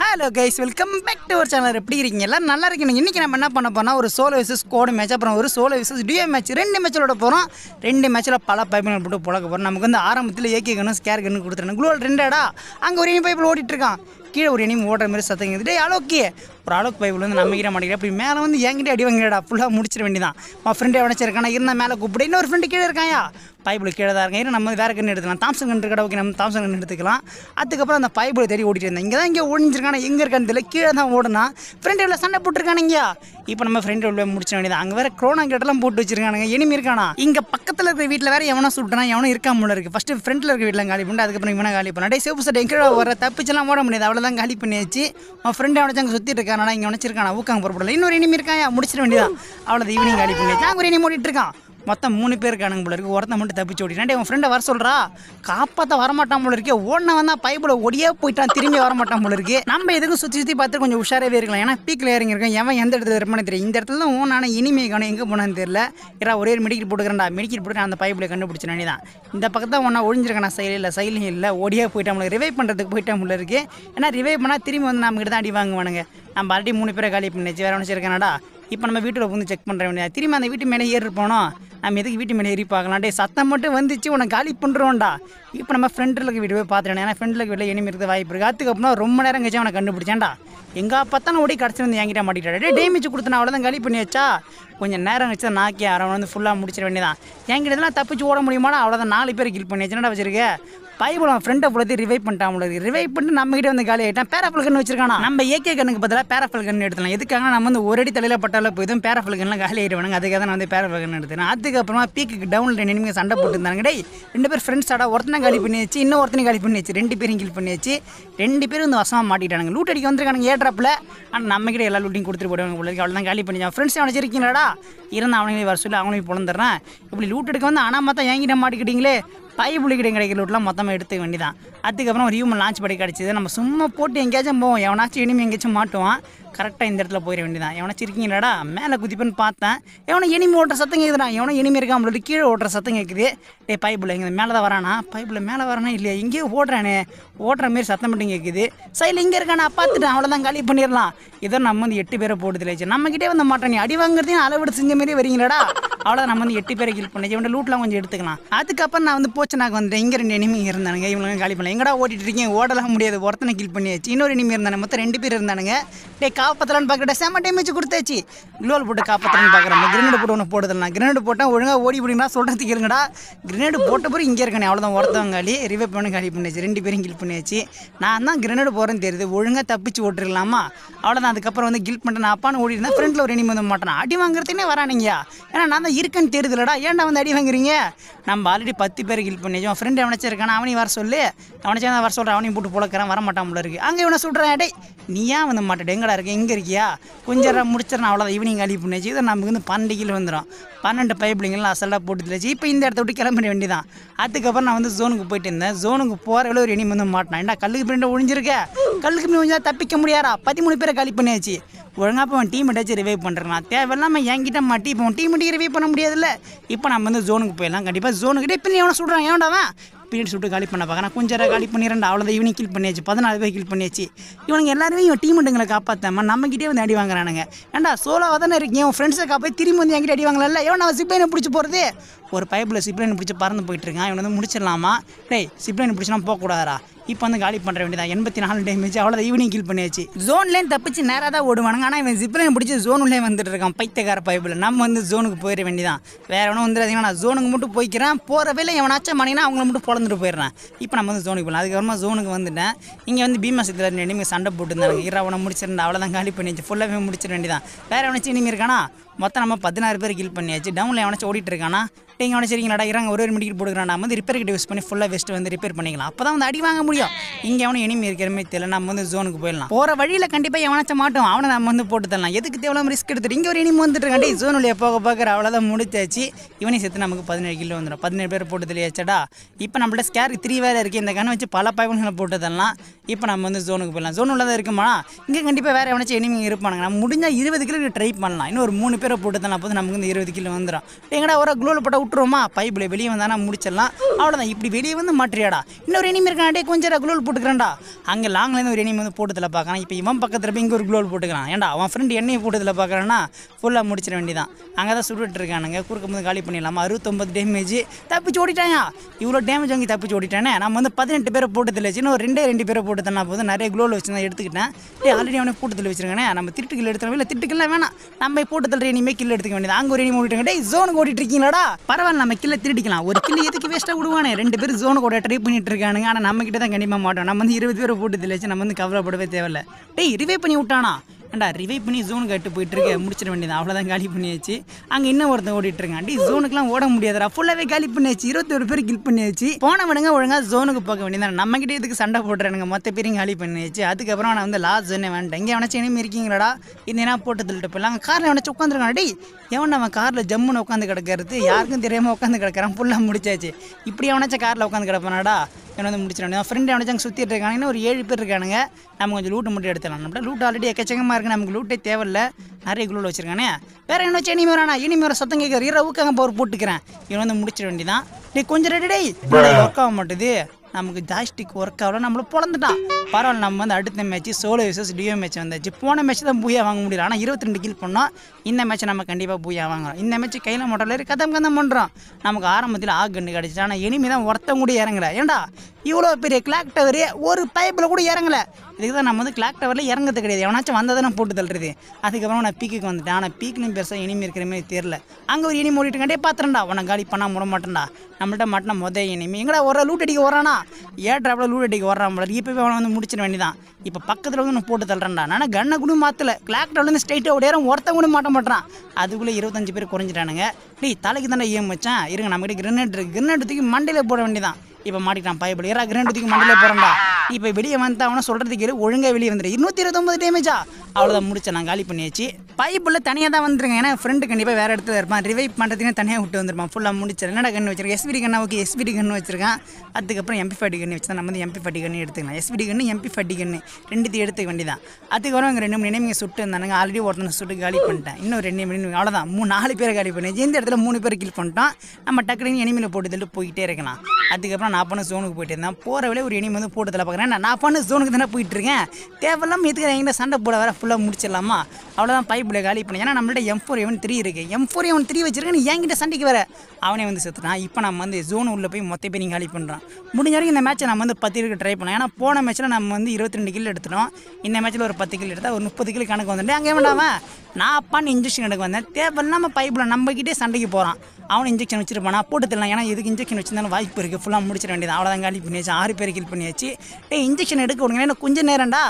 Hello guys welcome back to ஒரு channel எப்படி இருக்கீங்க எல்லாம் நல்லா இருக்கீங்க இன்றைக்கி நம்ம என்ன பண்ண போனால் ஒரு சோலோ விசஸ் கோடு மேட்ச் அப்புறம் ஒரு சோலோ விசஸ் டிஏ மேட்ச் ரெண்டு மேட்சோட போகிறோம் ரெண்டு மேட்ச்சில் பல பைப்பில் போட்டு பழக்க போகிறோம் நமக்கு வந்து ஆரம்பத்தில் ஏகே கன்னு ஸ்கேர் கன்னு கொடுத்துருணும் குளோல் ரெண்டாடா அங்கே ஒரு பைப்பில் ஓடிட்டுருக்கான் கீழே ஒரு இனிமே ஓடுற மாதிரி சத்தம் கேட்டுட்டு அலோக்கி ஒரு அலோக் பைப்பில் வந்து நம்பிக்கிற மாட்டேங்கிற அப்படி மேலே வந்து என்கிட்ட அடி வாங்கிடா ஃபுல்லாக முடிச்சிட வேண்டியதான் மா ஃப்ரெண்டே உடச்சிருக்கானா இருந்தால் மேலே கூப்பிடு இன்னொரு ஃப்ரெண்டு கீழே இருக்காயா பைப்பில் கீழே தான் இருக்கேன் நம்ம வேறு கண்ணு எடுத்துக்கலாம் தாம்சன் கன்று கடை ஓகே நம்ம தாம்சன் கன்று எடுத்துக்கலாம் அதுக்கப்புறம் அந்த பைப்பில் தேடி ஓடிட்டு இருந்தேன் இங்கே தான் இங்கே ஓடிஞ்சிருக்கானே எங்கே இருக்கான்னு தெரியல கீழே தான் ஓடுனா ஃப்ரெண்டு எவ்வளோ சண்டை போட்டுருக்கானுங்க இப்போ நம்ம ஃப்ரெண்டு உள்ள முடிச்ச வேண்டியது அங்கே வேறு க்ரோனா கேட்டெல்லாம் போட்டு வச்சிருக்கானுங்க இனிமே இருக்கானா இங்கே பக்கத்தில் இருக்கிற வீட்டில் வேறு எவனோ சுட்டுனா எவனோ இருக்கா முள்ள இருக்குது ஃபஸ்ட்டு ஃப்ரெண்டில் இருக்கிற வீட்டில் காலி பண்ணிட்டு அதுக்கப்புறம் இவனை காலி பண்ணாடே சிவப்பு சட்டை எங்கே வர தப்பிச்செல்லாம் ஓட முடியாது அவ்வளோ தான் காலி பண்ணியாச்சு உன் ஃப்ரெண்டு அவனை அங்கே சுற்றிட்டு இருக்கான் ஆனால் இங்கே உனச்சிருக்கான் ஊக்காங்க புறப்படல இன்னொரு இனிமே இருக்கான் முடிச்சிட வேண்டியதான் அவ்வளோதான் ஈவினிங் காலி பண்ணியாச்சு அங்கே ஒரு இனிமே மூடிட்டு இருக்கான் மொத்தம் மூணு பேர் இருக்கானுங்க போல இருக்கு ஒருத்தன் மட்டும் தப்பிச்சு ஓடினா உன் ஃப்ரெண்டை வர சொல்றா காப்பாற்ற வரமாட்டான் போல இருக்கே ஒன்னு வந்தா பைப்பில் ஒடியே போயிட்டான் திரும்பி வரமாட்டான் போல இருக்கு நம்ம எதுக்கு சுற்றி சுற்றி பார்த்து கொஞ்சம் உஷாராகவே இருக்கலாம் ஏன்னா பீக்கில் இறங்கி இருக்கோம் எவன் எந்த இடத்துல இருப்பான தெரியும் இந்த இடத்துல தான் ஓனான இனிமே காணும் எங்கே போனான்னு தெரியல இரா ஒரே ஒரு மெடிக்கல் போட்டுக்கிறேன்டா மெடிக்கல் போட்டு அந்த பைப்பில் கண்டுபிடிச்சேன் தான் இந்த பக்கத்தான் ஒன்றா ஒழிஞ்சிருக்கான செயல் இல்லை சைலையும் இல்லை ஒடியே போயிட்டான் ரிவைவ் பண்ணுறதுக்கு போயிட்டான் போல இருக்கு ஏன்னா ரிவைவ் பண்ணால் திரும்பி வந்து நம்மகிட்ட தான் அடி வாங்குவானுங்க நம்ம ஆல்ரெடி மூணு பேரை காலி பண்ணிச்சு வேறு ஒன்று வச்சிருக்கானடா இப்போ நம்ம வீட்டில் வந்து செக் பண்ணுற திரும்பி அந்த வீட்டு மேலே ஏறி போனோம் நம்ம எதுக்கு வீட்டு மேலே ஏறி பார்க்கலாம் டே சத்தம் மட்டும் வந்துச்சு உனக்கு காலி பண்ணுறோம்டா இப்போ நம்ம ஃப்ரெண்டில் வீடு போய் பார்த்துட்டேன் ஏன்னா ஃப்ரெண்டில் வீட்டில் இனிமே இருக்க வாய்ப்பு இருக்குது அதுக்கப்புறம் ரொம்ப நேரம் கழிச்சு அவனை கண்டுபிடிச்சேன்டா எங்கே பார்த்தாலும் ஓடி கிடச்சிருந்து என்கிட்ட மாட்டிட்டா டே டேமேஜ் கொடுத்தனா அவ்வளோதான் காலி பண்ணி வச்சா கொஞ்சம் நேரம் கழிச்சு தான் நாக்கி அவன் வந்து ஃபுல்லாக முடிச்சிட வேண்டியதான் இதெல்லாம் தப்பிச்சு ஓட முடியுமாடா அவ்வளோதான் நாலு பேர் கில் பண்ணி வச்சுனடா வச்சிருக்க பைபிள் அவன் ஃப்ரெண்டை பொழுது ரிவைவ் பண்ணிட்டான் உங்களுக்கு ரிவைவ் பண்ணி நம்ம கிட்டே வந்து காலி ஆகிட்டான் பேராஃபல் கண்ணு வச்சிருக்கானா நம்ம ஏகே கண்ணுக்கு பதிலாக பேராஃபல் கண்ணு எடுத்துலாம் எதுக்காக நம்ம வந்து ஒரு அடி தலையில் பட்டால போய் தான் பேராஃபல் கன்லாம் காலி ஆகிடுவானுங்க அதுக்காக தான் நான் வந்து பேராஃபல் கண்ணு எடுத்தேன் அது வருஷத்துக்கு அப்புறமா பீக்கு டவுனில் ரெண்டு நிமிஷம் சண்டை போட்டுருந்தாங்க டே ரெண்டு பேர் ஃப்ரெண்ட்ஸாடா ஒருத்தனை காலி பண்ணி வச்சு இன்னும் ஒருத்தனை காலி பண்ணி வச்சு ரெண்டு பேரும் கில் பண்ணி வச்சு ரெண்டு பேரும் இந்த வசமாக மாட்டிட்டாங்க லூட் அடிக்க வந்திருக்கானுங்க ஏட்ராப்பில் ஆனால் நம்மக்கிட்ட எல்லா லூட்டையும் கொடுத்துட்டு போயிடுவாங்க உள்ளதுக்கு அவ்வளோ தான் காலி பண்ணி ஃப்ரெண்ட்ஸ் அவனை வச்சிருக்கீங்களாடா இருந்தால் அவனையும் வர சொல்லி அவனையும் பிறந்துடுறேன் இப்படி லூட் எடுக்க வந்து ஆனால் மாத்தா ஏங்கிட்ட மாட்டிக்கிட்டீங்களே பைய புள்ளிக்கிட்ட கிடைக்கிற ரூட்லாம் மொத்தமாக எடுத்துக்க வேண்டியதான் அதுக்கப்புறம் ஒரு ஹியூமன் லான்ச் படி கிடச்சிது நம்ம சும்மா போட்டு எங்கேயாச்சும் போவோம் எவனாச்சும் இனிமே எங்கேயாச்சும் மாட்டுவான் கரெக்டாக இந்த இடத்துல போயிட வேண்டியதான் எவனாச்சும் இருக்கீங்களாடா மேலே குதிப்பேன்னு பார்த்தேன் எவனை இனிமே ஓட்டுற சத்தம் கேட்குறான் எவனோ இனிமே இருக்கா அவங்களோட கீழே ஓட்டுற சத்தம் கேட்குது டே பைப்பில் இங்கே மேலே தான் வரானா பைப்பில் மேலே வரானா இல்லையா இங்கேயே ஓடுறானே ஓட்டுற மாரி சத்தம் மட்டும் கேட்குது சைடில் இங்கே இருக்கானா பார்த்துட்டேன் அவ்வளோதான் களி பண்ணிடலாம் இதோ நம்ம வந்து எட்டு பேரை போட்டு நம்ம நம்மக்கிட்டே வந்து மாட்டேன் நீ அடி வாங்குறதையும் அளவெடுத்து செஞ்ச மாரி வரீங்களாடா அவ்வளோதான் நம்ம வந்து எட்டு பேரை கில் பண்ணி இவன் லூட்லாம் கொஞ்சம் எடுத்துக்கலாம் அதுக்கப்புறம் நான் வந்து போச்சு யோச்சனாக்கு வந்துட்டு இங்கே ரெண்டு எனிமிங்க இருந்தானுங்க இவங்க காலி பண்ணல எங்கடா ஓட்டிட்டு இருக்கீங்க ஓடலாம் முடியாது ஒருத்தனை கில் பண்ணியாச்சு இன்னொரு எனிமி இருந்தானு மொத்தம் ரெண்டு பேர் இருந்தானுங்க டே காப்பாற்றலான்னு பார்க்கடா செம்ம டேமேஜ் கொடுத்தாச்சு குளோல் போட்டு காப்பாற்றலான்னு பார்க்குறாங்க கிரினேடு போட்டு ஒன்று போடுதலாம் கிரனேடு போட்டால் ஒழுங்காக ஓடி பிடிங்கனா சொல்கிறதுக்கு கேளுங்கடா கிரனேடு போட்ட பிறகு இங்கே இருக்கானே அவ்வளோதான் ஒருத்தவங்க காலி ரிவே பண்ணி காலி பண்ணியாச்சு ரெண்டு பேரும் கில் பண்ணியாச்சு நான் தான் கிரனேடு போகிறேன்னு தெரியுது ஒழுங்காக தப்பிச்சு ஓட்டுருக்கலாமா அவ்வளோதான் அதுக்கப்புறம் வந்து கில் பண்ணிட்டு நான் அப்பான்னு ஓடி இருந்தால் ஃப்ரெண்டில் ஒரு எனிமி வந்து மாட்டேன் அடி வாங்குறதுனே வரானுங்க ஏன்னா நான் தான் இருக்கேன்னு தெரியுதுலடா ஏன்டா வந்து அடி வாங்குறீங்க நம்ம ஆல்ரெடி பத்து பேர் கில் இப்போ நிஜம் ஃப்ரெண்டு அவனச்சும் இருக்கான் அவனையும் வர சொல்லு அவனைச்சா தான் வர சொல்கிறேன் அவனையும் போட்டு வர வரமாட்டான் போல இருக்குது அங்கே இவனை சொல்கிறேன் டே நீ ஏன் வந்து மாட்டேன் எங்கடா இருக்கு எங்கே இருக்கியா கொஞ்சம் முடிச்சிடறேன் அவ்வளோதான் ஈவினிங் அழிப்பு நினச்சி இதை நமக்கு வந்து பண்டிகையில் வந்துடும் பன்னெண்டு பைப்பிளிங்கெல்லாம் அசலாக போட்டு தெளிச்சு இப்போ இந்த இடத்த விட்டு கிளம்பிட வேண்டியதான் அதுக்கப்புறம் நான் வந்து ஜோனுக்கு போயிட்டு இருந்தேன் ஜோனுக்கு போகிறவளோ ஒரு இனிமே வந்து மாட்டினான் ஏன்டா கல்லுக்கு பிரிண்டை ஒழிஞ்சிருக்கேன் கல்லுக்கு பிரிண்டு ஒழிஞ்சா தப்பிக்க முடியாரா பதிமூணு பேரை காலி பண்ணியாச்சு ஒழுங்காக இப்போ டீம் அட்டாச்சும் ரிவைவ் பண்ணுறான் தேவையில்லாமல் என்கிட்ட மாட்டி இப்போ டீம் டீம் ரிவைவ் பண்ண முடியாதுல்ல இப்போ நம்ம வந்து ஜோனுக்கு போயிடலாம் கண்டிப்பாக ஜோனுக்கிட்டே இப்போ நீ எவனை சொல்கிறான் ஏன்டாதான் பீரியட் சுட்டு காலி பண்ண பார்க்க நான் கொஞ்சம் காலி பண்ணிடுறேன் அவ்வளோதான் இவனை கில் பண்ணியாச்சு பதினாலு பேர் கில் பண்ணியாச்சு இவங்க எல்லாருமே இவன் டீம் மட்டுங்களை காப்பாற்றாம நம்மகிட்டே வந்து அடி வாங்குறானுங்க ஏண்டா சோலோவாக தானே இருக்கீங்க உன் ஃப்ரெண்ட்ஸை காப்பாற்றி திரும்பி வந்து என்கிட்ட அடி வாங்கல இவன் நான் சிப்ளைனை பிடிச்சி போகிறது ஒரு பைப்பில் சிப்ளைனை பிடிச்சி பறந்து போயிட்டு இருக்கான் இவன் வந்து முடிச்சிடலாமா டேய் சிப்ளைனை பிடிச்சலாம் போகக்கூடாதா இப்போ வந்து காலி பண்ணுற வேண்டியதான் எண்பத்தி நாலு டேமேஜ் அவ்வளோ ஈவினிங் கில் பண்ணியாச்சு ஜோன்லேருந்து தப்பிச்சு நேராக தான் ஓடுவானுங்க ஆனால் இவன் ஜிப்லைன் பிடிச்சி ஜோனுள்ளே வந்துட்டு இருக்கான் பைத்தியக்கார பைப்பில் நம்ம வந்து ஜோனுக்கு போயிட வேண்டியதான் வேற ஒன்றும் வந்துடுறதுங்க நான் ஜோனுக்கு மட்டும் போய்க்கிறேன் போகிற வேலை எவனாச்சும் மணினா அவங்கள மட்டும் போல தொடர்ந்துட்டு போயிடுறேன் இப்போ நம்ம வந்து ஜோனுக்கு போகலாம் அதுக்கப்புறமா ஜோனுக்கு வந்துட்டேன் இங்கே வந்து பீமா சித்தர் ரெண்டு இனிமேல் சண்டை போட்டுருந்தாங்க இரா அவனை முடிச்சிருந்தா அவ்வளோதான் காலி பண்ணிச்சு ஃபுல்லாகவே முடிச்சிட வேண்டியதான் வேறு எவனாச்சும் இனிமேல் இருக்கானா மொத்தம் நம்ம பதினாறு பேர் கில் பண்ணியாச்சு டவுனில் எவனாச்சும் ஓடிட்டு இருக்கானா நீங்கள் வந்து சரிங்களா இறாங்க ஒரு ஒரு மெடிக்கல் போடுக்கிறான் நம்ம வந்து ரிப்பேர் கிட்ட யூஸ் பண்ணி ஃபுல்லாக வெஸ்ட் வந்து ரிப்பேர் பண்ணிக்கலாம் அப்போ தான் வந்து அடி வாங்க முடியும் இங்கே அவனை எனிமி இருக்கிற மாதிரி தெரியல நம்ம வந்து ஜோனுக்கு போயிடலாம் போகிற வழியில் கண்டிப்பாக எவனாச்சும் மாட்டோம் அவனை நம்ம வந்து போட்டு தரலாம் எதுக்கு தேவையில்லாம ரிஸ்க் எடுத்துகிட்டு இங்கே ஒரு எனிமி வந்துட்டு கண்டி ஜோன் உள்ளே போக போகிற அவ்வளோதான் முடிச்சாச்சு இவனையும் சேர்த்து நமக்கு பதினேழு கிலோ வந்துடும் பதினேழு பேர் போட்டு தெளியாச்சடா இப்போ நம்மள்ட்ட ஸ்கேர் த்ரீ வேறு இருக்குது இந்த கண்ணை வச்சு பல பாய்மன்களை போட்டு தரலாம் இப்போ நம்ம வந்து ஜோனுக்கு போயிடலாம் ஜோன் உள்ளதாக இருக்குமா இங்கே கண்டிப்பாக வேறு எவனாச்சும் எனிமிங்க இருப்பானுங்க நம்ம முடிஞ்சால் இருபது கிலோ ட்ரை பண்ணலாம் இன்னும் ஒரு மூணு பேரை போட்டு தரலாம் போது நமக்கு இந்த இருபது கிலோ வந்துடும் எங்கடா ஒரு க்ளோவில் போட்டால் விட்டுருவோமா பைப்பில் வெளியே வந்தானா முடிச்சிடலாம் அவ்வளோதான் இப்படி வெளியே வந்து மாற்றியாடா இன்னொரு எனிமி இருக்கானாட்டே கொஞ்சம் குளோல் போட்டுக்கிறேன்டா அங்கே லாங்லேருந்து ஒரு எனிமி வந்து போட்டதில் பார்க்கறான் இப்போ இவன் பக்கத்தில் போய் இங்கே ஒரு குளோல் போட்டுக்கிறான் ஏன்டா அவன் ஃப்ரெண்டு என்னையை போட்டுதில் பார்க்குறான்னா ஃபுல்லாக முடிச்சிட வேண்டியதான் அங்கே தான் சுட்டு இருக்கானுங்க குறுக்கும் போது காலி பண்ணிடலாமா அறுபத்தொம்பது டேமேஜ் தப்பிச்சு ஓடிட்டாயா இவ்வளோ டேமேஜ் வாங்கி தப்பிச்சு ஓடிட்டானே நம்ம வந்து பதினெட்டு பேரை போட்டுதில் சின்ன ஒரு ரெண்டே ரெண்டு பேரை போட்டதுனா போதும் நிறைய குளோல் வச்சு தான் எடுத்துக்கிட்டேன் இல்லை ஆல்ரெடி அவனை போட்டுதில் வச்சிருக்கானே நம்ம திருட்டு எடுத்துகிட்டு இல்லை திட்டுக்கெல்லாம் வேணாம் நம்ம போட்டுதில் இனிமேல் கில் எடுத்துக்க வேண்டியது அங்கே ஒரு எனிமி ஓடிட்டாங்க டே ஓடிட்டு இருக்கீங்களாடா பரவாயில்ல நம்ம கில்ல திருடிக்கலாம் ஒரு கில்ல எதுக்கு வேஸ்ட்டாக விடுவானே ரெண்டு பேரும் ஜோனு கூட ட்ரை பண்ணிட்டு இருக்கானுங்க ஆனால் நம்ம கிட்ட தான் கண்டிப்பாக மாட்டோம் நம்ம வந்து இருபது பேர் போட்டு தெளிச்சு நம்ம வந்து கவலைப்படவே தேவையில்ல டேய் ரிவே பண்ணி விட்டானா ஏண்டா ரிவை பண்ணி ஜோனுக்கு எட்டு போயிட்டு இருக்க முடிச்சிட வேண்டியது அவ்வளோதான் காலி பண்ணியாச்சு அங்கே இன்னும் ஒருத்தன் ஓடிட்டு இருக்காண்டி ஜோனுக்குலாம் ஓட முடியாதுடா ஃபுல்லாகவே காலி பண்ணியாச்சு இருபத்தோரு பேர் கில் பண்ணியாச்சு போன விடுங்க ஒழுங்காக ஜோனுக்கு போக வேண்டியதான் நம்ம கிட்டே இதுக்கு சண்டை போடுறேனுங்க மொத்த பேரையும் காலி பண்ணியாச்சு அதுக்கப்புறம் நான் வந்து லாஸ்ட் ஜோனே வேண்டேன் எங்கே எவனாச்சும் இனிமே இருக்கீங்களாடா இந்த போட்டு தள்ளிட்டு போயிடலாம் காரில் எவனாச்சும் உட்காந்துருக்காண்டி எவன் நம்ம காரில் ஜம்முன்னு உட்காந்து கிடக்கிறது யாருக்கும் தெரியாமல் உட்காந்து கிடக்கிறான் ஃபுல்லாக முடிச்சாச்சு இப்படி எவனாச்சும் காரில் உட்காந்து கிடப்பானாடா இவன் வந்து முடிச்சிடணும் என் ஃப்ரெண்டு அவனை சுற்றிட்டு இருக்கானுங்கன்னா ஒரு ஏழு பேர் இருக்கானுங்க நம்ம கொஞ்சம் லூட்டை மட்டும் எடுத்துடலாம் அப்படின்னா லூட் ஆல்ரெடி எக்கச்சக்கமாக இருக்குது நமக்கு லூட்டே தேவையில்ல நிறைய குளூல் வச்சிருக்கானே வேறு என்ன வச்சு இனிமேல் வேணா இனிமேல் சத்தம் கேட்குற ஊக்கங்க போர் போட்டுக்கிறேன் இவன் வந்து முடிச்சிட வேண்டியதான் நீ கொஞ்சம் ரெடி டே ஒர்க் ஆக மாட்டேது நமக்கு ஜாஸ்டிக் ஒர்க் ஆகல நம்மள பிறந்துட்டான் பரவாயில்ல நம்ம வந்து அடுத்த match solo versus duo match வந்தாச்சு போன மேட்ச் தான் பூயா வாங்க முடியல ஆனால் இருபத்தி ரெண்டு கீழ் போனால் இந்த மேட்ச் நம்ம கண்டிப்பாக பூயா வாங்குறோம் இந்த மேட்ச் கையில் மொட்டல கதம் கதம் பண்ணுறோம் நமக்கு ஆரம்பத்தில் ஆ கண்டு கிடச்சிச்சு ஆனால் இனிமே தான் ஒருத்தவங்க கூட இறங்குற ஏன்டா இவ்வளோ பெரிய கிளாக் டவர் ஒரு பைப்பில் கூட இறங்கலை இதுக்கு தான் நம்ம வந்து கிளாக் டவரில் இறங்கிறது கிடையாது எவனாச்சும் வந்தால் தான் போட்டு தள்ளுறது அதுக்கப்புறம் நான் பீக்குக்கு வந்துட்டேன் ஆனால் பீக்குன்னு பெருசாக இனிமே இருக்கிற மாதிரி தெரில அங்கே ஒரு இனிமே ஓடிட்டுக்காண்டே பார்த்துறேன்டா உனக்கு காலி பண்ணால் முட மாட்டேன்டா நம்மள்ட்ட மாட்டினா மொதல் இனிமே எங்கடா ஒரு லூட் அடிக்க வரானா ஏட்ராப்பில் லூட் அடிக்க வர்றான் போல இப்போ அவனை வந்து முடிச்சிட வேண்டியதான் இப்போ பக்கத்தில் வந்து போட்டு தள்ளுறேன்டா நான் கண்ணை கூட மாற்றல கிளாக் டவர்லேருந்து ஸ்ட்ரைட்டாக ஓடியாரம் ஒருத்தன் கூட மாட்ட மாட்டேறான் அதுக்குள்ளே இருபத்தஞ்சு பேர் குறைஞ்சிட்டானுங்க டேய் தலைக்கு தானே ஏம் வச்சான் இருங்க நம்மகிட்ட கிரனேட் இருக்குது கிரனேட் தூக்கி மண்டையில் போட வேண்டியதான் இப்போ மாட்டிக்கிட்டான் பயப்படு ஏறா கிரேண்ட் தூக்கி மண்டலே போகிறேன்டா இப்போ வெளியே வந்தால் சொல்கிறதுக்கு கேளு ஒழுங்காக வெளியே வந்துடு இருநூத்தி இருபத்தொம்பது டேமேஜா அவ்வளோதான் முடிச்சேன் நான் காலி பண்ணியாச்சு பைப்பில் தனியாக தான் வந்துருங்க ஏன்னா ஃப்ரெண்டு கண்டிப்பாக வேறு இடத்துல இருப்பான் ரிவைவ் பண்ணுறதுக்கு தனியாக விட்டு வந்துருப்பான் ஃபுல்லாக முடிச்சிடறேன் என்னடா கண்ணு வச்சிருக்கேன் எஸ்பிடி கண்ணா ஓகே எஸ்பிடி கண்ணு வச்சிருக்கான் அதுக்கப்புறம் எம்பி ஃபட்டி கண்ணு வச்சு நம்ம வந்து எம்பி ஃபட்டி கண்ணு எடுத்துக்கலாம் எஸ்பிடி கண்ணு எம்பி ஃபட்டி கண்ணு ரெண்டுத்தையும் எடுத்துக்க வேண்டியதான் அதுக்கப்புறம் இங்கே ரெண்டு மணி நேரம் இங்கே சுட்டு இருந்தாங்க ஆல்ரெடி ஒருத்தனை சுட்டு காலி பண்ணிட்டேன் இன்னும் ரெண்டு மணி நேரம் அவ்வளோதான் மூணு நாலு பேரை காலி பண்ணியாச்சு இந்த இடத்துல மூணு பேர் கில் பண்ணிட்டோம் நம்ம டக்குனு இனிமேல் போட்டு தள்ளிட்டு போயிட்டே இருக்கலாம் அதுக்கப்புறம் நான் பண்ண ஜோனுக்கு போயிட்டு இருந்தேன் போகிற வழியே ஒரு இனிமே வந்து போட்டதில் பார்க்குறேன் நான் பண்ண ஜோனுக்கு தானே போயிட்டு இருக்கேன் தேவையில்லாமல் எதுக்கு எங்கிட்ட சண்டை போட வர ஃபுல்லாக முடிச்சிடலாமா அவ்வளோதான் பைப்பில் காலி பண்ணி ஏன்னா நம்மள்ட்ட எம் ஃபோர் எவன் த்ரீ இருக்குது எம் ஃபோர் எவன் த்ரீ வச்சிருக்கேன் என்கிட்ட சண்டைக்கு வர அவனே வந்து செத்துட்டான் இப்போ நம்ம வந்து ஜோன் உள்ளே போய் மொத்த பேரையும் காலி பண்ணுறான் முடிஞ்ச வரைக்கும் இந்த மேட்ச்சை நம்ம வந்து பத்து கிலோ ட்ரை பண்ணோம் ஏன்னா போன மேட்ச்சில் நம்ம வந்து இருபத்தி ரெண்டு கிலோ எடுத்துட்டோம் இந்த மேட்ச்சில் ஒரு பத்து கிலோ எடுத்தால் ஒரு முப்பது கிலோ கணக்கு வந்துட்டு அங்கே வேண்டாமா நான் அப்பான்னு இன்ஜெக்ஷன் எடுக்க வந்தேன் தேவையில்லாமல் பைப்பில் நம்மக்கிட்டே சண்டைக்கு போகிறான் அவன் இன்ஜெக்ஷன் வச்சுருப்பானா போட்டு தெரியலாம் ஏன்னா எதுக்கு இன்ஜெக்ஷன் வச்சிருந்தாலும் வாய்ப்பு இருக்குது ஃபுல்லாக முடி முடிச்சிட வேண்டியது அவ்வளோதான் காலி பண்ணி ஆறு பேர் கில் பண்ணியாச்சு டே இன்ஜெக்ஷன் எடுக்க விடுங்க ஏன்னா கொஞ்சம் நேரம்டா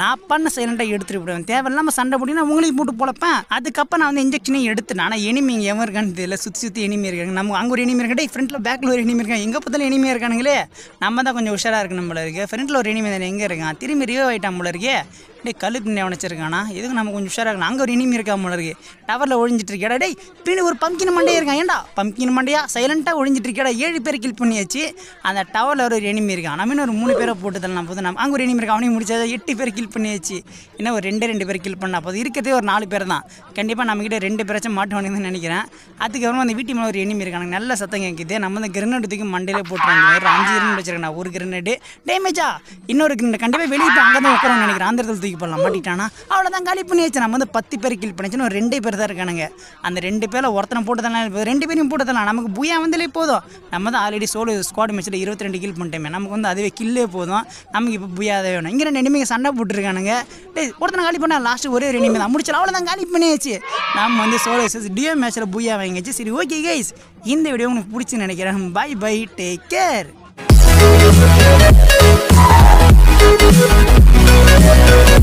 நான் பண்ண சைலண்டாக எடுத்துட்டு விடுவேன் தேவையில்லாமல் சண்டை போட்டிங்கன்னா உங்களையும் போட்டு போலப்பேன் அதுக்கப்புறம் நான் வந்து இன்ஜெக்ஷனே எடுத்து ஆனால் எனிமி இங்கே எவன் இருக்கான்னு தெரியல சுற்றி சுற்றி எனிமி இருக்காங்க நம்ம அங்கே ஒரு எனிமி இருக்கட்டே ஃப்ரண்ட்டில் பேக்கில் ஒரு எனிமி இருக்காங்க எங்கே பார்த்தாலும் எனிமி இருக்கானுங்களே நம்ம தான் கொஞ்சம் உஷாராக இருக்குது நம்மளுக்கு இருக்குது ஃப்ரண்ட்டில் ஒரு எனிமி எங்கே இருக்கான் திரும்பி ரிவ் ஆகிட்டான் போல இருக்கே டே கழுப்பு பின்னி அவனச்சிருக்கானா இதுக்கு நம்ம கொஞ்சம் உஷாராக இருக்கணும் அங்கே ஒரு இனிமே இருக்கா போல இருக்கு டவரில் ஒழிஞ்சிட்டு இருக்கேடா டேய் பின்னாடி ஒரு பம்கின் மண்டையே இருக்கான் ஏன்டா பம்கின் மண்டையா சைலண்ட்டாக ஒழிஞ்சிட்டு இருக்கேடா ஏழு பேர் கில் பண்ணியாச்சு அந்த டவரில் ஒரு இனிமே இருக்கான் நம்ம இன்னும் ஒரு மூணு பேரை போட்டு தரலாம் போது நம்ம அங்கே ஒரு இனிமே இருக்கா அவனையும் முடிச்சாத எட்டு பேர் கில் பண்ணியாச்சு இன்னும் ஒரு ரெண்டு ரெண்டு பேர் கில் பண்ணா போது இருக்கிறதே ஒரு நாலு பேர் தான் கண்டிப்பாக நம்மக்கிட்ட ரெண்டு மாட்டு மாட்டுவானுங்கன்னு நினைக்கிறேன் அதுக்கப்புறம் அந்த வீட்டு மேலே ஒரு எனிமி இருக்கானுங்க நல்ல சத்தம் கேட்குது நம்ம அந்த கிரனேட் தூக்கி மண்டையிலே போட்டுருவாங்க ஒரு அஞ்சு கிரனேட் வச்சிருக்கேன் ஒரு கிரனேட் டேமேஜா இன்னொரு கிரனேட் கண்டிப்பாக வெளியே அங்கே தான் உட்காரன்னு நினைக்கிறேன் அந்த இடத்துல தூக்கி வேலைக்கு போகலாம் மாட்டிட்டானா அவ்வளோதான் காலி பண்ணியாச்சு நம்ம வந்து பத்து பேர் கில் பண்ணிச்சுன்னு ஒரு ரெண்டு பேர் தான் இருக்கானுங்க அந்த ரெண்டு பேரில் ஒருத்தனை போட்டு தரலாம் ரெண்டு பேரையும் போட்டு தரலாம் நமக்கு பூயா வந்தாலே போதும் நம்ம தான் ஆல்ரெடி சோலோ ஸ்குவாட் மேட்ச்சில் இருபத்தி ரெண்டு கில் பண்ணிட்டேன் நமக்கு வந்து அதுவே கில்லே போதும் நமக்கு இப்போ பூயாதே வேணும் இங்கே ரெண்டு நிமிஷம் சண்டை போட்டுருக்கானுங்க டே ஒருத்தனை காலி பண்ணால் லாஸ்ட்டு ஒரே ஒரு நிமிஷம் தான் அவ்வளோ அவ்வளோதான் காலி பண்ணியாச்சு நம்ம வந்து சோலோ எஸ் டியோ மேட்ச்சில் பூயா வாங்கியாச்சு சரி ஓகே கைஸ் இந்த வீடியோ உங்களுக்கு பிடிச்சி நினைக்கிறேன் bye bye take care Thank you.